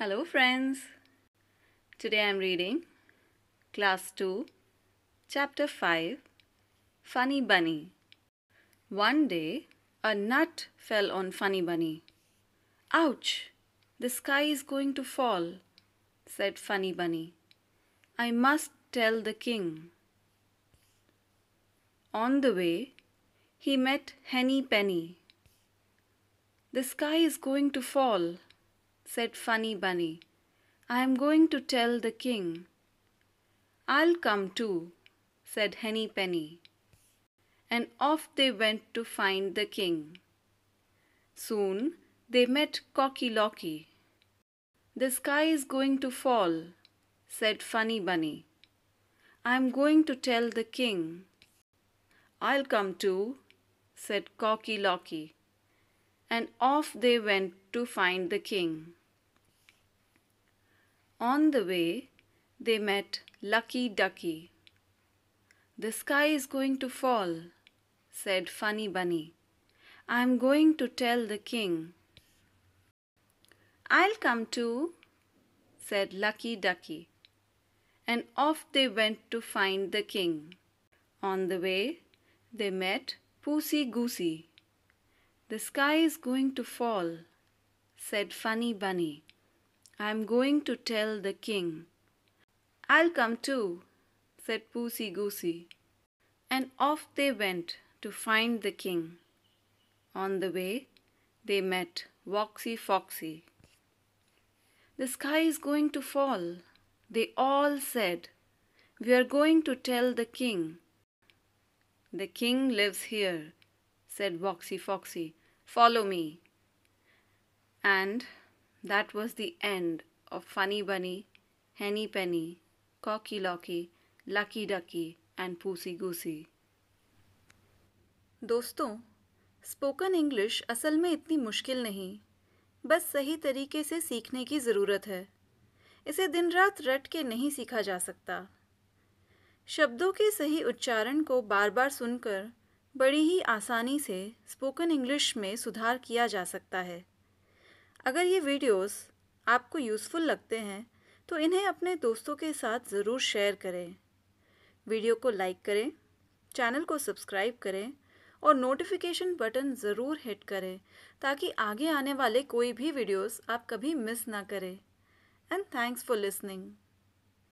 Hello friends. Today I am reading class 2 chapter 5 Funny Bunny. One day a nut fell on Funny Bunny. Ouch! The sky is going to fall, said Funny Bunny. I must tell the king. On the way he met Henny Penny. The sky is going to fall, said Funny Bunny. I am going to tell the king. I'll come too, said Henny Penny. And off they went to find the king. Soon they met Cocky Locky. The sky is going to fall, said Funny Bunny. I'm going to tell the king. I'll come too, said Cocky Locky. And off they went to find the king. On the way, they met Lucky Ducky. The sky is going to fall, said Funny Bunny. I'm going to tell the king. I'll come too, said Lucky Ducky. And off they went to find the king. On the way, they met Pussy Goosey. The sky is going to fall, said Funny Bunny. I am going to tell the king. I'll come too, said Pussy Goosey. And off they went to find the king. On the way, they met Woxy Foxy. The sky is going to fall, they all said. We are going to tell the king. The king lives here, said Woxy Foxy. Follow me. And That was the end of Funny Bunny, Henny Penny, Cocky Locky, Lucky Ducky and Pussy Goosey दोस्तों spoken English असल में इतनी मुश्किल नहीं बस सही तरीके से सीखने की ज़रूरत है इसे दिन रात रट के नहीं सीखा जा सकता शब्दों के सही उच्चारण को बार बार सुनकर बड़ी ही आसानी से स्पोकन इंग्लिश में सुधार किया जा सकता है अगर ये वीडियोस आपको यूज़फुल लगते हैं तो इन्हें अपने दोस्तों के साथ ज़रूर शेयर करें वीडियो को लाइक करें चैनल को सब्सक्राइब करें और नोटिफिकेशन बटन ज़रूर हिट करें ताकि आगे आने वाले कोई भी वीडियोस आप कभी मिस ना करें एंड थैंक्स फॉर लिसनिंग